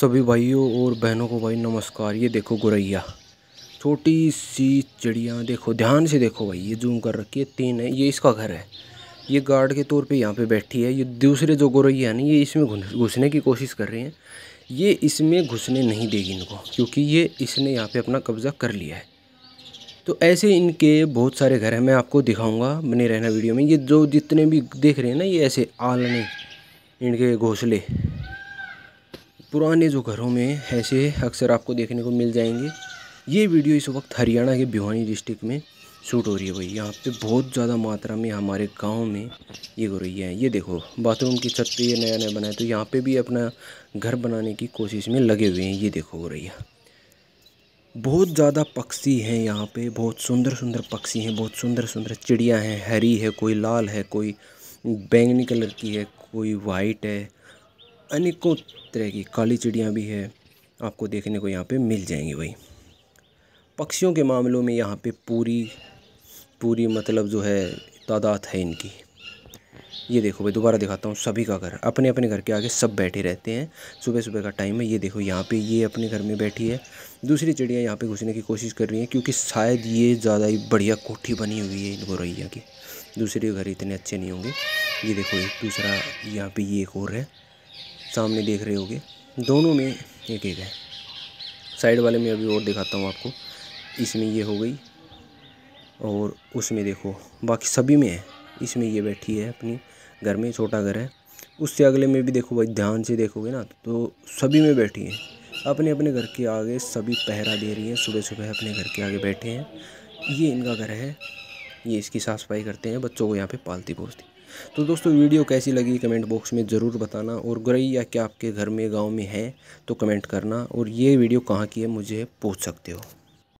सभी भाइयों और बहनों को भाई नमस्कार ये देखो गुरैया छोटी सी चिड़िया देखो ध्यान से देखो भाई ये जूम कर रखी है तीन है ये इसका घर है ये गार्ड के तौर पे यहाँ पे बैठी है ये दूसरे जो गुरैया है ना ये इसमें घुसने की कोशिश कर रही हैं ये इसमें घुसने नहीं देगी इनको क्योंकि ये इसने यहाँ पर अपना कब्ज़ा कर लिया है तो ऐसे इनके बहुत सारे घर हैं मैं आपको दिखाऊँगा बने रहना वीडियो में ये जो जितने भी देख रहे हैं ना ये ऐसे आलने इनके घोंसले पुराने जो घरों में ऐसे अक्सर आपको देखने को मिल जाएंगे ये वीडियो इस वक्त हरियाणा के भिवानी डिस्ट्रिक्ट में शूट हो रही है भाई यहाँ पे बहुत ज़्यादा मात्रा में हमारे गांव में ये गोरैया है ये देखो बाथरूम की छत पे ये नया नया बनाए तो यहाँ पे भी अपना घर बनाने की कोशिश में लगे हुए हैं ये देखो गोरैया बहुत ज़्यादा पक्षी हैं यहाँ पे बहुत सुंदर सुंदर पक्षी हैं बहुत सुंदर सुंदर चिड़िया हैं हरी है कोई लाल है कोई बैंगनी कलर की है कोई वाइट है अनेकों तरह की काली चिड़ियाँ भी है आपको देखने को यहाँ पे मिल जाएंगी वही पक्षियों के मामलों में यहाँ पे पूरी पूरी मतलब जो है तादाद है इनकी ये देखो भाई दोबारा दिखाता हूँ सभी का घर अपने अपने घर के आगे सब बैठे रहते हैं सुबह सुबह का टाइम है ये देखो यहाँ पे ये अपने घर में बैठी है दूसरी चिड़िया यहाँ पे घुसने की कोशिश कर रही हैं क्योंकि शायद ये ज़्यादा ही बढ़िया कोठी बनी हुई है इन गोरैया की दूसरे घर इतने अच्छे नहीं होंगे ये देखो एक दूसरा यहाँ पर ये एक और है सामने देख रहे होगे दोनों में एक एक है साइड वाले में अभी और दिखाता हूँ आपको इसमें ये हो गई और उसमें देखो बाकी सभी में है इसमें ये बैठी है अपनी घर में छोटा घर है उससे अगले में भी देखो भाई ध्यान से देखोगे ना तो सभी में बैठी हैं अपने अपने घर के आगे सभी पहरा दे रही हैं सुबह सुबह अपने घर के आगे बैठे हैं ये इनका घर है ये इसकी साफ सफाई करते हैं बच्चों को यहाँ पे पालती पोसती तो दोस्तों वीडियो कैसी लगी कमेंट बॉक्स में ज़रूर बताना और गुरैया क्या आपके घर में गाँव में है तो कमेंट करना और ये वीडियो कहाँ की है मुझे पूछ सकते हो